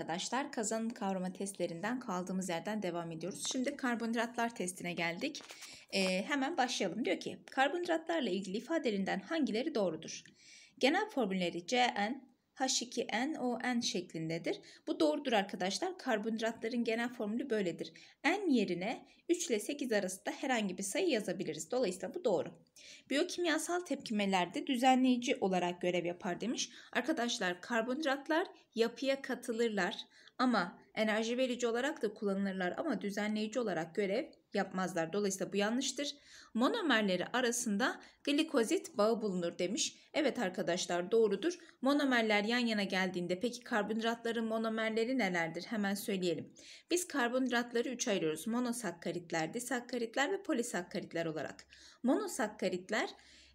arkadaşlar kazanım kavrama testlerinden kaldığımız yerden devam ediyoruz. Şimdi karbonhidratlar testine geldik. Ee, hemen başlayalım. Diyor ki karbonhidratlarla ilgili ifadelerinden hangileri doğrudur? Genel formülleri CN H2NON şeklindedir. Bu doğrudur arkadaşlar. Karbonhidratların genel formülü böyledir. N yerine 3 ile 8 arasında herhangi bir sayı yazabiliriz. Dolayısıyla bu doğru. Biyokimyasal tepkimelerde düzenleyici olarak görev yapar demiş. Arkadaşlar karbonhidratlar yapıya katılırlar ama enerji verici olarak da kullanılırlar ama düzenleyici olarak görev yapmazlar. Dolayısıyla bu yanlıştır. Monomerleri arasında glikozit bağı bulunur demiş. Evet arkadaşlar doğrudur. Monomerler yan yana geldiğinde peki karbonhidratların monomerleri nelerdir? Hemen söyleyelim. Biz karbonhidratları 3 ayırıyoruz. Monosakkaritler, disakkaritler ve polisakkaritler olarak. Monosakkaritler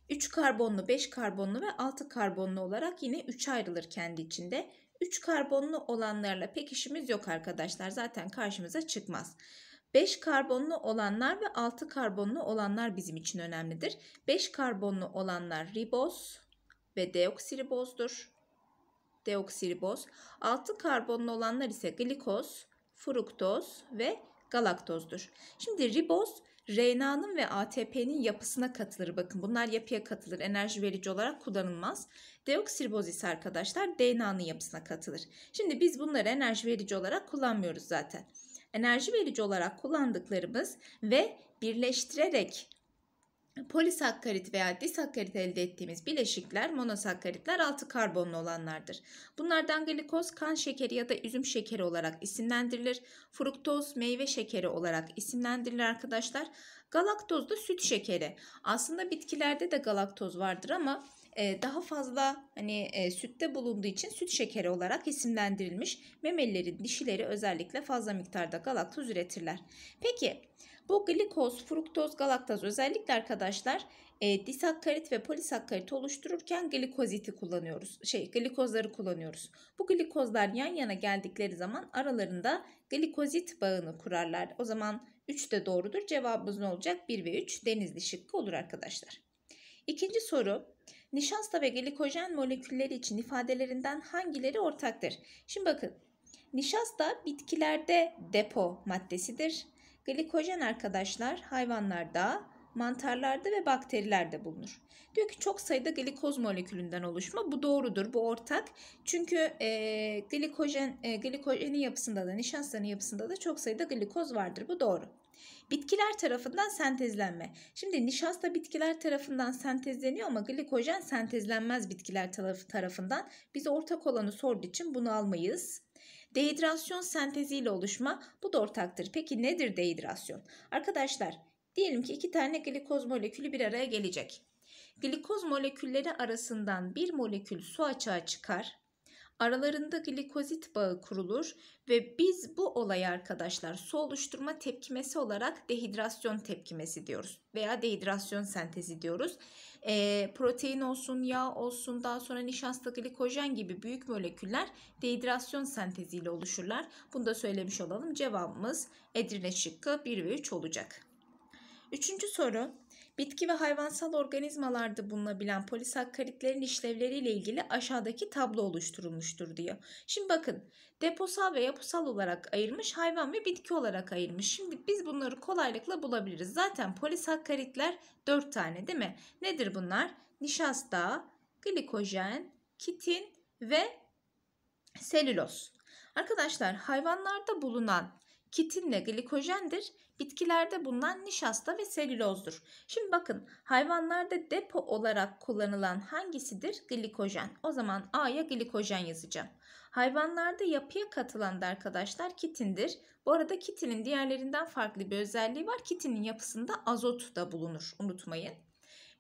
3 karbonlu, 5 karbonlu ve 6 karbonlu olarak yine 3 ayrılır kendi içinde. 3 karbonlu olanlarla pek işimiz yok arkadaşlar. Zaten karşımıza çıkmaz. 5 karbonlu olanlar ve 6 karbonlu olanlar bizim için önemlidir. 5 karbonlu olanlar riboz ve deoksiribozdur. Deoksiriboz. 6 karbonlu olanlar ise glikoz, fruktoz ve galaktozdur. Şimdi riboz RNA'nın ve ATP'nin yapısına katılır. Bakın bunlar yapıya katılır. Enerji verici olarak kullanılmaz. Deoksiriboz ise arkadaşlar DNA'nın yapısına katılır. Şimdi biz bunları enerji verici olarak kullanmıyoruz zaten enerji verici olarak kullandıklarımız ve birleştirerek polisakkarit veya disakkarit elde ettiğimiz bileşikler monosakkaritler altı karbonlu olanlardır. Bunlardan glikoz kan şekeri ya da üzüm şekeri olarak isimlendirilir. Fruktoz meyve şekeri olarak isimlendirilir arkadaşlar. Galaktoz da süt şekeri. Aslında bitkilerde de galaktoz vardır ama daha fazla hani sütte bulunduğu için süt şekeri olarak isimlendirilmiş. Memelilerin dişileri özellikle fazla miktarda galaktoz üretirler. Peki bu glikoz, fruktoz, galaktoz özellikle arkadaşlar e, disakkarit ve polisakkarit oluştururken glikoziti kullanıyoruz. Şey, glikozları kullanıyoruz. Bu glikozlar yan yana geldikleri zaman aralarında glikozit bağını kurarlar. O zaman 3 de doğrudur. Cevabımız ne olacak? 1 ve 3 denizli şıkkı olur arkadaşlar. İkinci soru. Nişasta ve glikojen molekülleri için ifadelerinden hangileri ortaktır? Şimdi bakın. Nişasta bitkilerde depo maddesidir. Glikojen arkadaşlar hayvanlarda, mantarlarda ve bakterilerde bulunur. Diyor ki çok sayıda glikoz molekülünden oluşma. Bu doğrudur, bu ortak. Çünkü e, glikojen e, glikojenin yapısında da nişastanın yapısında da çok sayıda glikoz vardır. Bu doğru. Bitkiler tarafından sentezlenme. Şimdi nişasta bitkiler tarafından sentezleniyor ama glikojen sentezlenmez bitkiler tarafından. Biz ortak olanı sorduğu için bunu almayız. Dehidrasyon senteziyle oluşma bu da ortaktır. Peki nedir dehidrasyon? Arkadaşlar diyelim ki iki tane glikoz molekülü bir araya gelecek. Glikoz molekülleri arasından bir molekül su açığa çıkar aralarında glikozit bağı kurulur ve biz bu olayı arkadaşlar su oluşturma tepkimesi olarak dehidrasyon tepkimesi diyoruz veya dehidrasyon sentezi diyoruz. E, protein olsun, yağ olsun, daha sonra nişasta, glikojen gibi büyük moleküller dehidrasyon senteziyle oluşurlar. Bunu da söylemiş olalım. Cevabımız Edirne şıkkı 1 ve 3 olacak. Üçüncü soru Bitki ve hayvansal organizmalarda bulunabilen polisakkaritlerin işlevleriyle ilgili aşağıdaki tablo oluşturulmuştur diyor. Şimdi bakın deposal ve yapısal olarak ayırmış hayvan ve bitki olarak ayırmış. Şimdi biz bunları kolaylıkla bulabiliriz. Zaten polisakkaritler 4 tane değil mi? Nedir bunlar? Nişasta, glikojen, kitin ve selüloz. Arkadaşlar hayvanlarda bulunan kitinle glikojendir. Bitkilerde bulunan nişasta ve selülozdur. Şimdi bakın hayvanlarda depo olarak kullanılan hangisidir? Glikojen. O zaman A'ya glikojen yazacağım. Hayvanlarda yapıya katılan da arkadaşlar kitindir. Bu arada kitinin diğerlerinden farklı bir özelliği var. Kitinin yapısında azot da bulunur unutmayın.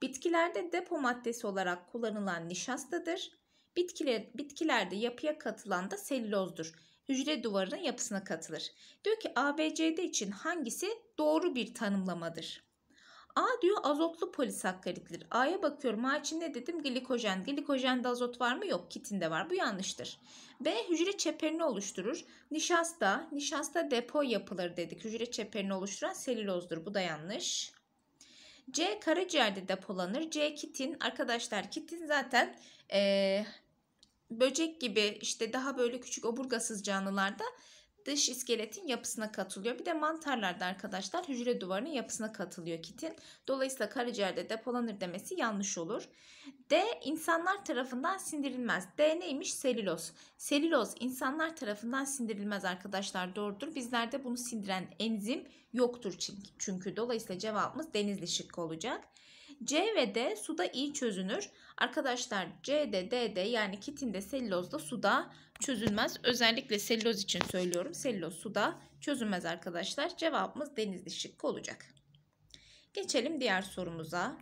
Bitkilerde depo maddesi olarak kullanılan nişastadır. Bitkiler, bitkilerde yapıya katılan da selülozdur hücre duvarının yapısına katılır. Diyor ki ABCD için hangisi doğru bir tanımlamadır? A diyor azotlu polisakkarittir. A'ya bakıyorum. A için ne dedim? Glikojen. Glikojende azot var mı? Yok. Kitinde var. Bu yanlıştır. B hücre çeperini oluşturur. Nişasta. Nişasta depo yapılır dedik. Hücre çeperini oluşturan selülozdur. Bu da yanlış. C karaciğerde depolanır. C kitin. Arkadaşlar kitin zaten ee, böcek gibi işte daha böyle küçük oburgasız canlılarda dış iskeletin yapısına katılıyor. Bir de mantarlarda arkadaşlar hücre duvarının yapısına katılıyor kitin. Dolayısıyla karaciğerde depolanır demesi yanlış olur. D insanlar tarafından sindirilmez. D neymiş? Selüloz. Selüloz insanlar tarafından sindirilmez arkadaşlar doğrudur. Bizlerde bunu sindiren enzim yoktur çünkü. Dolayısıyla cevabımız denizli şıkkı olacak. C ve D suda iyi çözünür. Arkadaşlar C'de D'de yani kitinde selülozda suda çözülmez. Özellikle selüloz için söylüyorum. Selüloz suda çözülmez arkadaşlar. Cevabımız denizli şıkkı olacak. Geçelim diğer sorumuza.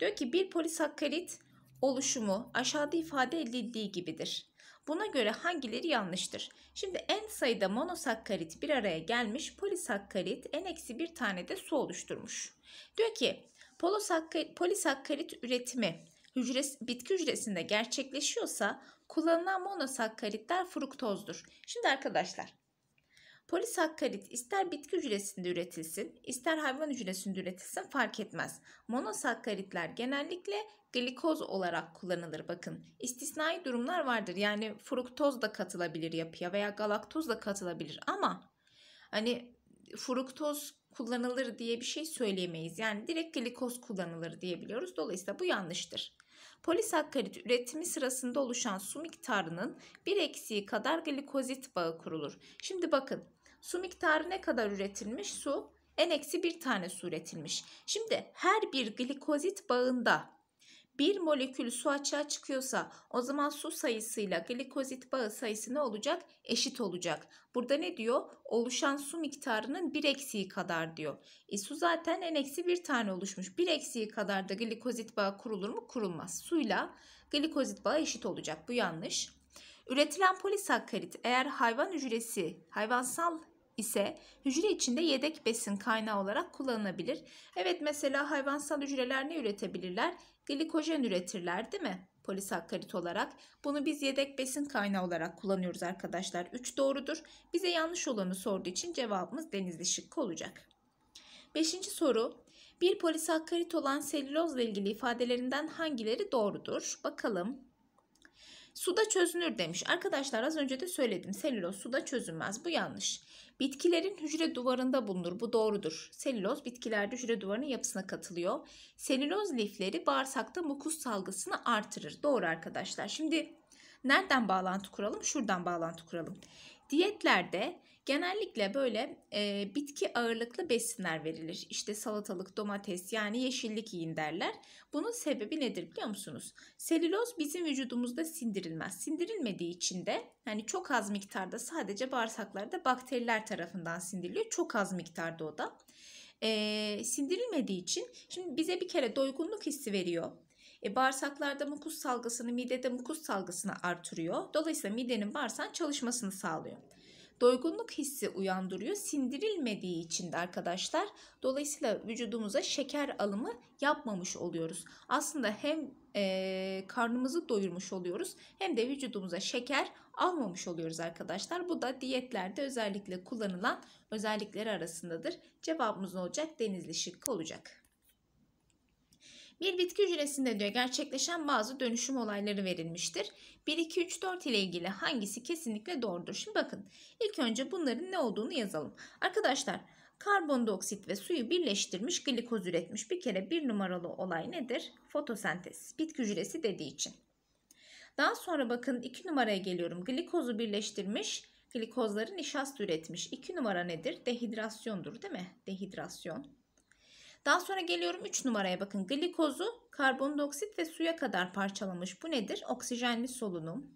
Diyor ki bir polisakkarit oluşumu aşağıda ifade edildiği gibidir. Buna göre hangileri yanlıştır? Şimdi en sayıda monosakkarit bir araya gelmiş, polisakkarit en eksi bir tane de su oluşturmuş. Diyor ki polisakkarit üretimi hücres, bitki hücresinde gerçekleşiyorsa kullanılan monosakkaritler fruktozdur. Şimdi arkadaşlar Polisakkarit ister bitki hücresinde üretilsin, ister hayvan hücresinde üretilsin fark etmez. Monosakkaritler genellikle glikoz olarak kullanılır bakın. İstisnai durumlar vardır. Yani fruktoz da katılabilir yapıya veya galaktoz da katılabilir ama hani fruktoz kullanılır diye bir şey söyleyemeyiz. Yani direkt glikoz kullanılır diyebiliyoruz. Dolayısıyla bu yanlıştır. Polisakkarit üretimi sırasında oluşan su miktarının bir eksiği kadar glikozit bağı kurulur. Şimdi bakın Su miktarı ne kadar üretilmiş? Su En n bir tane su üretilmiş. Şimdi her bir glikozit bağında bir molekül su açığa çıkıyorsa o zaman su sayısıyla glikozit bağı sayısı ne olacak? Eşit olacak. Burada ne diyor? Oluşan su miktarının bir eksiği kadar diyor. E, su zaten en eksi bir tane oluşmuş. Bir eksiği kadar da glikozit bağı kurulur mu? Kurulmaz. Suyla glikozit bağı eşit olacak. Bu yanlış. Üretilen polisakkarit eğer hayvan hücresi, hayvansal ise hücre içinde yedek besin kaynağı olarak kullanılabilir. Evet mesela hayvansal hücreler ne üretebilirler? Glikojen üretirler değil mi? Polisakkarit olarak. Bunu biz yedek besin kaynağı olarak kullanıyoruz arkadaşlar. 3 doğrudur. Bize yanlış olanı sorduğu için cevabımız denizli şıkkı olacak. Beşinci soru. Bir polisakkarit olan selülozla ilgili ifadelerinden hangileri doğrudur? Bakalım. Suda çözünür demiş. Arkadaşlar az önce de söyledim. Selüloz suda çözünmez. Bu yanlış. Bitkilerin hücre duvarında bulunur. Bu doğrudur. Selüloz bitkilerde hücre duvarının yapısına katılıyor. Selüloz lifleri bağırsakta mukus salgısını artırır. Doğru arkadaşlar. Şimdi nereden bağlantı kuralım? Şuradan bağlantı kuralım. Diyetlerde Genellikle böyle e, bitki ağırlıklı besinler verilir. İşte salatalık, domates yani yeşillik yiyin derler. Bunun sebebi nedir biliyor musunuz? Selüloz bizim vücudumuzda sindirilmez. Sindirilmediği için de yani çok az miktarda sadece bağırsaklarda bakteriler tarafından sindiriliyor. Çok az miktarda o da. E, sindirilmediği için şimdi bize bir kere doygunluk hissi veriyor. E, bağırsaklarda mukus salgısını, midede mukus salgısını artırıyor. Dolayısıyla midenin bağırsağın çalışmasını sağlıyor doygunluk hissi uyandırıyor. Sindirilmediği için de arkadaşlar dolayısıyla vücudumuza şeker alımı yapmamış oluyoruz. Aslında hem e, karnımızı doyurmuş oluyoruz hem de vücudumuza şeker almamış oluyoruz arkadaşlar. Bu da diyetlerde özellikle kullanılan özellikleri arasındadır. Cevabımız ne olacak? Denizli şıkkı olacak. Bir bitki hücresinde diyor gerçekleşen bazı dönüşüm olayları verilmiştir. 1, 2, 3, 4 ile ilgili hangisi kesinlikle doğrudur? Şimdi bakın ilk önce bunların ne olduğunu yazalım. Arkadaşlar karbondioksit ve suyu birleştirmiş glikoz üretmiş. Bir kere bir numaralı olay nedir? Fotosentez. Bitki hücresi dediği için. Daha sonra bakın 2 numaraya geliyorum. Glikozu birleştirmiş glikozları nişasta üretmiş. 2 numara nedir? Dehidrasyondur değil mi? Dehidrasyon. Daha sonra geliyorum 3 numaraya bakın. Glikozu karbondioksit ve suya kadar parçalamış. Bu nedir? Oksijenli solunum.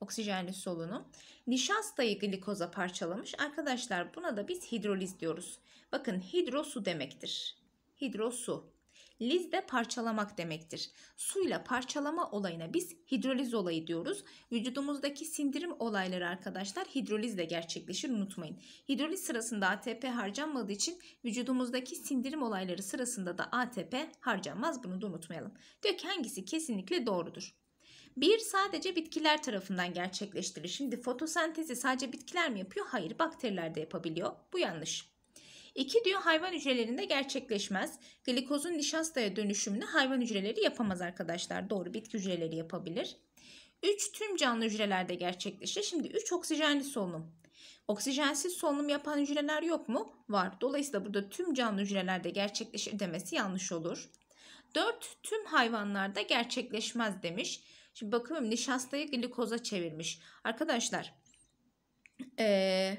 Oksijenli solunum. Nişastayı glikoza parçalamış. Arkadaşlar buna da biz hidroliz diyoruz. Bakın hidro su demektir. Hidro su. Liz de parçalamak demektir. Suyla parçalama olayına biz hidroliz olayı diyoruz. Vücudumuzdaki sindirim olayları arkadaşlar hidrolizle gerçekleşir unutmayın. Hidroliz sırasında ATP harcanmadığı için vücudumuzdaki sindirim olayları sırasında da ATP harcanmaz. Bunu da unutmayalım. Diyor ki hangisi kesinlikle doğrudur? Bir sadece bitkiler tarafından gerçekleştirilir. Şimdi fotosentezi sadece bitkiler mi yapıyor? Hayır bakteriler de yapabiliyor. Bu yanlış. İki diyor hayvan hücrelerinde gerçekleşmez. Glikozun nişastaya dönüşümünü hayvan hücreleri yapamaz arkadaşlar. Doğru bitki hücreleri yapabilir. Üç tüm canlı hücrelerde gerçekleşir. Şimdi üç oksijenli solunum. Oksijensiz solunum yapan hücreler yok mu? Var. Dolayısıyla burada tüm canlı hücrelerde gerçekleşir demesi yanlış olur. 4 tüm hayvanlarda gerçekleşmez demiş. Şimdi bakıyorum nişastayı glikoza çevirmiş. Arkadaşlar ee,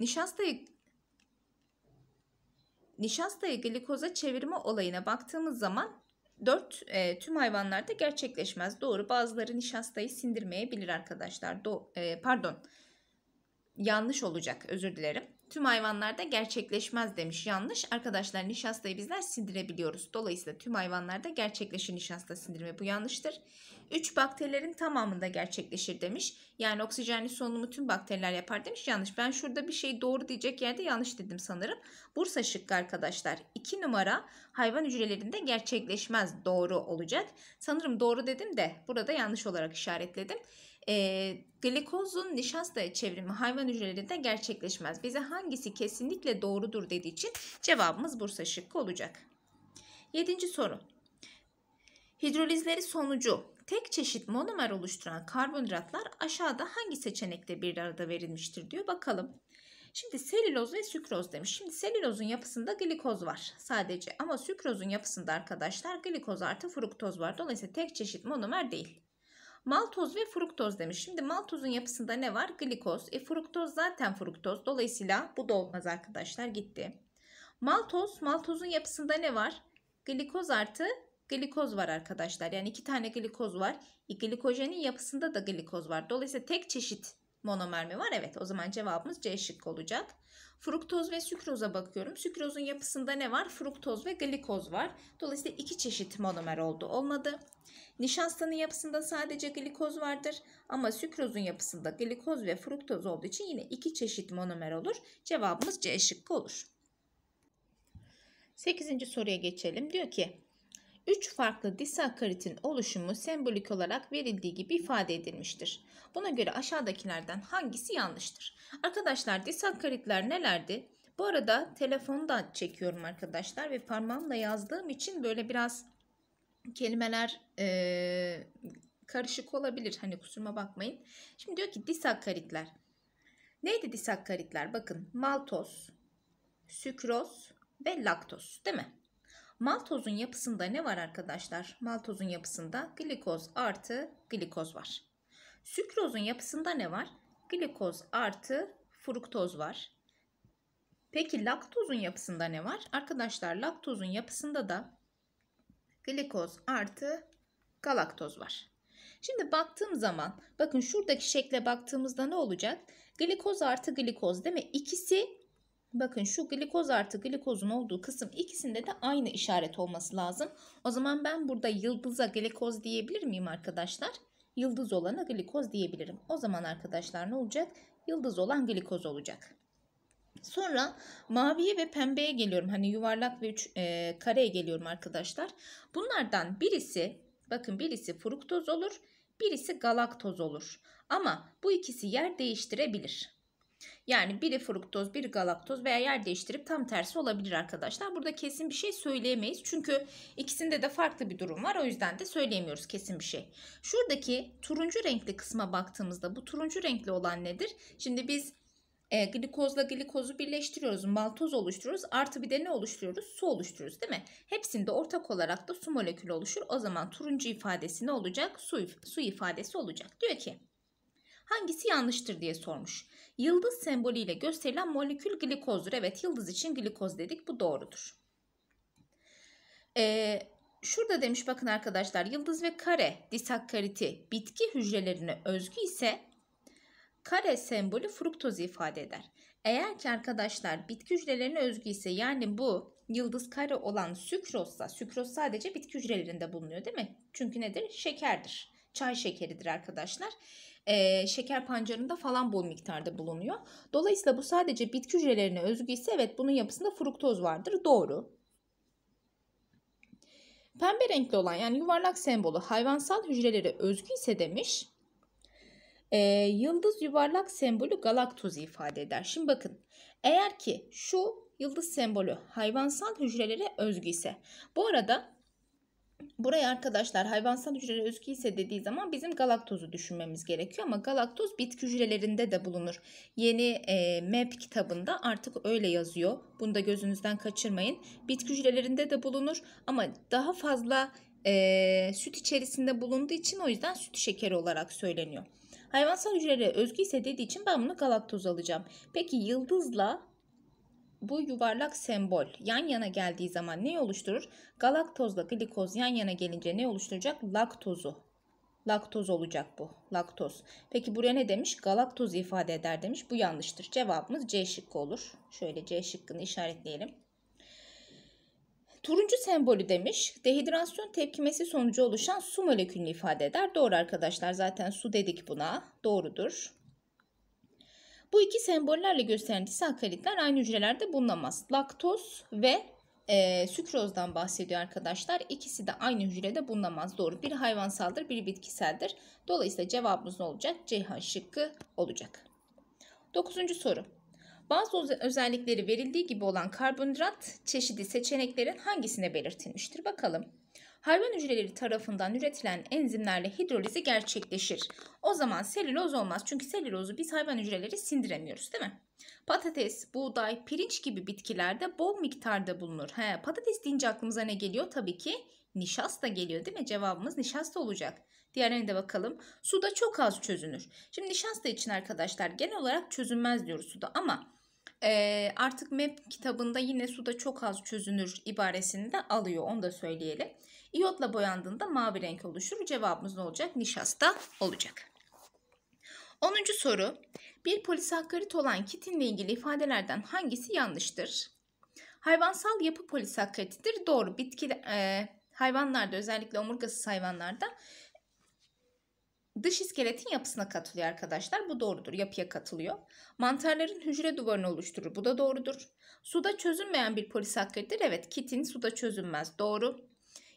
nişastayı nişastayı glikoza çevirme olayına baktığımız zaman 4 e, tüm hayvanlarda gerçekleşmez. Doğru bazıları nişastayı sindirmeyebilir arkadaşlar. Do, e, pardon yanlış olacak özür dilerim tüm hayvanlarda gerçekleşmez demiş yanlış. Arkadaşlar nişastayı bizler sindirebiliyoruz. Dolayısıyla tüm hayvanlarda gerçekleşir nişasta sindirme bu yanlıştır. 3 bakterilerin tamamında gerçekleşir demiş. Yani oksijenli solunumu tüm bakteriler yapar demiş. Yanlış. Ben şurada bir şey doğru diyecek yerde yanlış dedim sanırım. Bursa şıkkı arkadaşlar. 2 numara hayvan hücrelerinde gerçekleşmez doğru olacak. Sanırım doğru dedim de burada yanlış olarak işaretledim. E, glikozun nişastaya çevrimi hayvan hücrelerinde gerçekleşmez. Bize hangisi kesinlikle doğrudur dediği için cevabımız Bursa şıkkı olacak. Yedinci soru. Hidrolizleri sonucu tek çeşit monomer oluşturan karbonhidratlar aşağıda hangi seçenekte bir arada verilmiştir diyor. Bakalım. Şimdi selüloz ve sükroz demiş. Şimdi selülozun yapısında glikoz var sadece ama sükrozun yapısında arkadaşlar glikoz artı fruktoz var. Dolayısıyla tek çeşit monomer değil. Maltoz ve fruktoz demiş. Şimdi maltozun yapısında ne var? Glikoz. E fruktoz zaten fruktoz. Dolayısıyla bu da olmaz arkadaşlar. Gitti. Maltoz, maltozun yapısında ne var? Glikoz artı glikoz var arkadaşlar. Yani iki tane glikoz var. E, glikojenin yapısında da glikoz var. Dolayısıyla tek çeşit monomer mi var? Evet o zaman cevabımız C şıkkı olacak. Fruktoz ve sükroza bakıyorum. Sükrozun yapısında ne var? Fruktoz ve glikoz var. Dolayısıyla iki çeşit monomer oldu. Olmadı. Nişastanın yapısında sadece glikoz vardır. Ama sükrozun yapısında glikoz ve fruktoz olduğu için yine iki çeşit monomer olur. Cevabımız C şıkkı olur. 8. soruya geçelim. Diyor ki 3 farklı disakaritin oluşumu sembolik olarak verildiği gibi ifade edilmiştir. Buna göre aşağıdakilerden hangisi yanlıştır? Arkadaşlar disakaritler nelerdi? Bu arada telefonda çekiyorum arkadaşlar ve parmağımla yazdığım için böyle biraz kelimeler ee, karışık olabilir. Hani kusuruma bakmayın. Şimdi diyor ki disakkaritler. Neydi disakkaritler? Bakın maltoz, sükroz ve laktoz değil mi? Maltozun yapısında ne var arkadaşlar? Maltozun yapısında glikoz artı glikoz var. Sükrozun yapısında ne var? Glikoz artı fruktoz var. Peki laktozun yapısında ne var? Arkadaşlar laktozun yapısında da glikoz artı galaktoz var. Şimdi baktığım zaman bakın şuradaki şekle baktığımızda ne olacak? Glikoz artı glikoz değil mi? İkisi Bakın şu glikoz artı glikozun olduğu kısım ikisinde de aynı işaret olması lazım. O zaman ben burada yıldıza glikoz diyebilir miyim arkadaşlar? Yıldız olana glikoz diyebilirim. O zaman arkadaşlar ne olacak? Yıldız olan glikoz olacak. Sonra maviye ve pembeye geliyorum. Hani yuvarlak ve üç, e, kareye geliyorum arkadaşlar. Bunlardan birisi bakın birisi fruktoz olur. Birisi galaktoz olur. Ama bu ikisi yer değiştirebilir. Yani biri fruktoz, biri galaktoz veya yer değiştirip tam tersi olabilir arkadaşlar. Burada kesin bir şey söyleyemeyiz. Çünkü ikisinde de farklı bir durum var. O yüzden de söyleyemiyoruz kesin bir şey. Şuradaki turuncu renkli kısma baktığımızda bu turuncu renkli olan nedir? Şimdi biz e, glikozla glikozu birleştiriyoruz, maltoz oluşturuyoruz. Artı bir de ne oluşturuyoruz? Su oluşturuyoruz değil mi? Hepsinde ortak olarak da su molekülü oluşur. O zaman turuncu ifadesi ne olacak? Su, su ifadesi olacak. Diyor ki hangisi yanlıştır diye sormuş. Yıldız sembolüyle gösterilen molekül glikozdur. Evet yıldız için glikoz dedik bu doğrudur. Ee, şurada demiş bakın arkadaşlar yıldız ve kare disakkariti bitki hücrelerine özgü ise kare sembolü fruktozu ifade eder. Eğer ki arkadaşlar bitki hücrelerine özgü ise yani bu yıldız kare olan sükrossa, sükros sadece bitki hücrelerinde bulunuyor değil mi? Çünkü nedir? Şekerdir. Çay şekeridir arkadaşlar e, şeker pancarında falan bol miktarda bulunuyor. Dolayısıyla bu sadece bitki hücrelerine özgü ise evet bunun yapısında fruktoz vardır. Doğru. Pembe renkli olan yani yuvarlak sembolü hayvansal hücrelere özgü ise demiş. E, yıldız yuvarlak sembolü galaktozu ifade eder. Şimdi bakın eğer ki şu yıldız sembolü hayvansal hücrelere özgü ise bu arada Buraya arkadaşlar hayvansal hücrelere özgü ise dediği zaman bizim galaktozu düşünmemiz gerekiyor ama galaktoz bitki hücrelerinde de bulunur. Yeni e, MAP kitabında artık öyle yazıyor. Bunu da gözünüzden kaçırmayın. Bitki hücrelerinde de bulunur ama daha fazla e, süt içerisinde bulunduğu için o yüzden süt şekeri olarak söyleniyor. Hayvansal hücrelere özgü ise dediği için ben bunu galaktoz alacağım. Peki yıldızla bu yuvarlak sembol yan yana geldiği zaman ne oluşturur? Galaktozla glikoz yan yana gelince ne oluşturacak? Laktozu. Laktoz olacak bu. Laktoz. Peki buraya ne demiş? Galaktoz ifade eder demiş. Bu yanlıştır. Cevabımız C şıkkı olur. Şöyle C şıkkını işaretleyelim. Turuncu sembolü demiş. Dehidrasyon tepkimesi sonucu oluşan su molekülünü ifade eder. Doğru arkadaşlar. Zaten su dedik buna. Doğrudur. Bu iki sembollerle gösterilen disakkaritler aynı hücrelerde bulunamaz. Laktoz ve e, sükrozdan bahsediyor arkadaşlar. İkisi de aynı hücrede bulunamaz. Doğru. Bir hayvansaldır, bir bitkiseldir. Dolayısıyla cevabımız ne olacak? Ceyhan şıkkı olacak. Dokuzuncu soru. Bazı özellikleri verildiği gibi olan karbonhidrat çeşidi seçeneklerin hangisine belirtilmiştir? Bakalım. Hayvan hücreleri tarafından üretilen enzimlerle hidrolizi gerçekleşir. O zaman selüloz olmaz. Çünkü selülozu biz hayvan hücreleri sindiremiyoruz değil mi? Patates, buğday, pirinç gibi bitkilerde bol miktarda bulunur. He, patates deyince aklımıza ne geliyor? Tabii ki nişasta geliyor değil mi? Cevabımız nişasta olacak. Diğerlerine de bakalım. Suda çok az çözünür. Şimdi nişasta için arkadaşlar genel olarak çözünmez diyoruz suda ama e, artık MEP kitabında yine suda çok az çözünür ibaresini de alıyor onu da söyleyelim. İyotla boyandığında mavi renk oluşur. Cevabımız ne olacak? Nişasta olacak. 10. soru. Bir polisakkarit olan kitinle ilgili ifadelerden hangisi yanlıştır? Hayvansal yapı polisakkaritidir. Doğru. Bitki e, hayvanlarda özellikle omurgasız hayvanlarda Dış iskeletin yapısına katılıyor arkadaşlar. Bu doğrudur. Yapıya katılıyor. Mantarların hücre duvarını oluşturur. Bu da doğrudur. Suda çözünmeyen bir polisakkarittir. Evet kitin suda çözünmez. Doğru.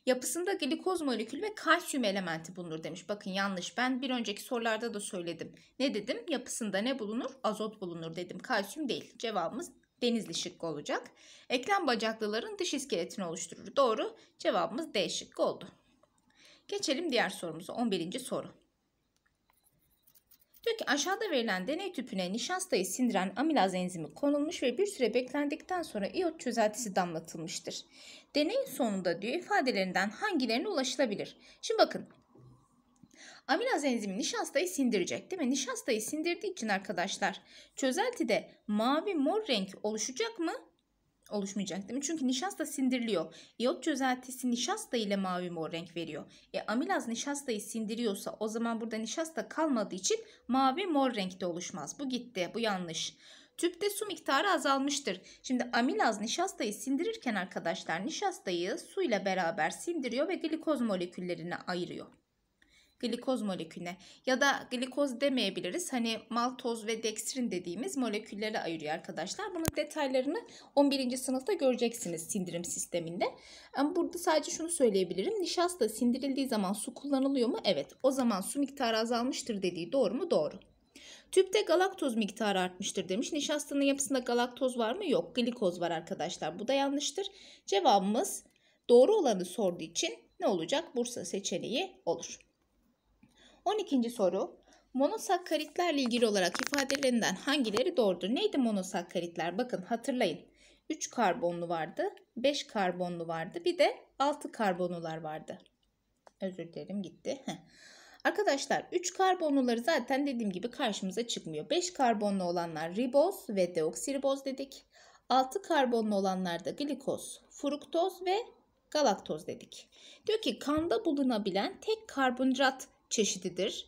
Yapısında glikoz molekülü ve kalsiyum elementi bulunur demiş. Bakın yanlış ben bir önceki sorularda da söyledim. Ne dedim? Yapısında ne bulunur? Azot bulunur dedim. Kalsiyum değil. Cevabımız denizli şıkkı olacak. Eklem bacaklıların dış iskeletini oluşturur. Doğru. Cevabımız D şıkkı oldu. Geçelim diğer sorumuza. 11. soru. Diyor ki aşağıda verilen deney tüpüne nişastayı sindiren amilaz enzimi konulmuş ve bir süre beklendikten sonra iot çözeltisi damlatılmıştır. Deneyin sonunda diyor ifadelerinden hangilerine ulaşılabilir? Şimdi bakın Amilaz enzimi nişastayı sindirecek değil mi? Nişastayı sindirdiği için arkadaşlar çözeltide mavi mor renk oluşacak mı? oluşmayacak değil mi? Çünkü nişasta sindiriliyor. İyot çözeltisi nişasta ile mavi mor renk veriyor. E amilaz nişastayı sindiriyorsa o zaman burada nişasta kalmadığı için mavi mor renkte oluşmaz. Bu gitti. Bu yanlış. Tüpte su miktarı azalmıştır. Şimdi amilaz nişastayı sindirirken arkadaşlar nişastayı suyla beraber sindiriyor ve glikoz moleküllerine ayırıyor glikoz molekülüne ya da glikoz demeyebiliriz. Hani maltoz ve dekstrin dediğimiz moleküllere ayırıyor arkadaşlar. Bunun detaylarını 11. sınıfta göreceksiniz sindirim sisteminde. Ama burada sadece şunu söyleyebilirim. Nişasta sindirildiği zaman su kullanılıyor mu? Evet. O zaman su miktarı azalmıştır dediği doğru mu? Doğru. Tüpte galaktoz miktarı artmıştır demiş. Nişastanın yapısında galaktoz var mı? Yok. Glikoz var arkadaşlar. Bu da yanlıştır. Cevabımız doğru olanı sorduğu için ne olacak? Bursa seçeneği olur. 12. soru. Monosakkaritlerle ilgili olarak ifadelerinden hangileri doğrudur? Neydi monosakkaritler? Bakın hatırlayın. 3 karbonlu vardı, 5 karbonlu vardı, bir de 6 karbonlular vardı. Özür dilerim gitti. Heh. Arkadaşlar 3 karbonluları zaten dediğim gibi karşımıza çıkmıyor. 5 karbonlu olanlar riboz ve deoksiriboz dedik. 6 karbonlu olanlar da glikoz, fruktoz ve galaktoz dedik. Diyor ki kanda bulunabilen tek karbonhidrat çeşididir.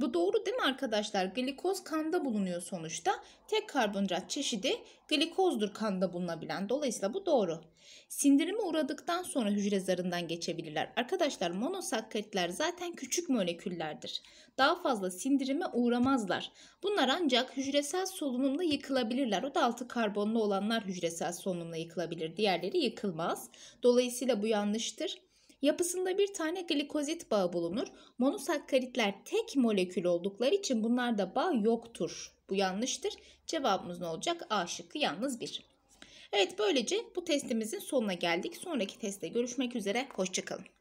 Bu doğru değil mi arkadaşlar? Glikoz kanda bulunuyor sonuçta. Tek karbonhidrat çeşidi glikozdur kanda bulunabilen. Dolayısıyla bu doğru. Sindirime uğradıktan sonra hücre zarından geçebilirler. Arkadaşlar monosakkaritler zaten küçük moleküllerdir. Daha fazla sindirime uğramazlar. Bunlar ancak hücresel solunumla yıkılabilirler. O da altı karbonlu olanlar hücresel solunumla yıkılabilir. Diğerleri yıkılmaz. Dolayısıyla bu yanlıştır. Yapısında bir tane glikozit bağı bulunur. Monosakkaritler tek molekül oldukları için bunlarda bağ yoktur. Bu yanlıştır. Cevabımız ne olacak? A şıkkı yalnız bir. Evet böylece bu testimizin sonuna geldik. Sonraki testte görüşmek üzere. Hoşçakalın.